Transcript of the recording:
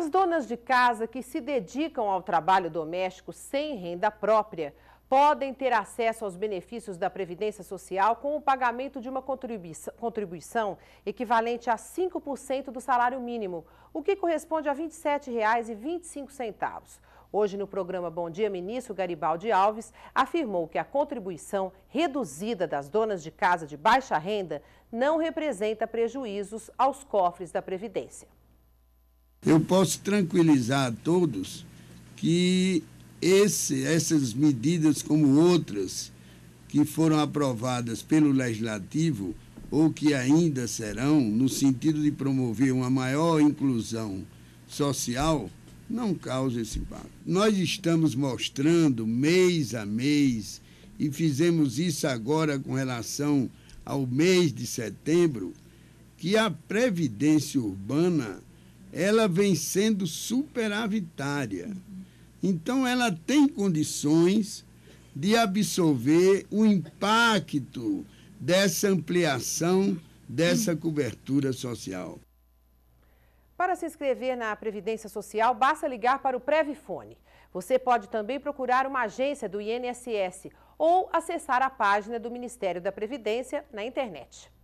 As donas de casa que se dedicam ao trabalho doméstico sem renda própria podem ter acesso aos benefícios da Previdência Social com o pagamento de uma contribuição equivalente a 5% do salário mínimo, o que corresponde a R$ 27,25. Hoje, no programa Bom Dia, ministro Garibaldi Alves afirmou que a contribuição reduzida das donas de casa de baixa renda não representa prejuízos aos cofres da Previdência eu posso tranquilizar a todos que esse, essas medidas, como outras que foram aprovadas pelo Legislativo, ou que ainda serão, no sentido de promover uma maior inclusão social, não causa esse impacto. Nós estamos mostrando mês a mês, e fizemos isso agora com relação ao mês de setembro, que a previdência urbana ela vem sendo superavitária. Então, ela tem condições de absorver o impacto dessa ampliação, dessa cobertura social. Para se inscrever na Previdência Social, basta ligar para o Previfone. Você pode também procurar uma agência do INSS ou acessar a página do Ministério da Previdência na internet.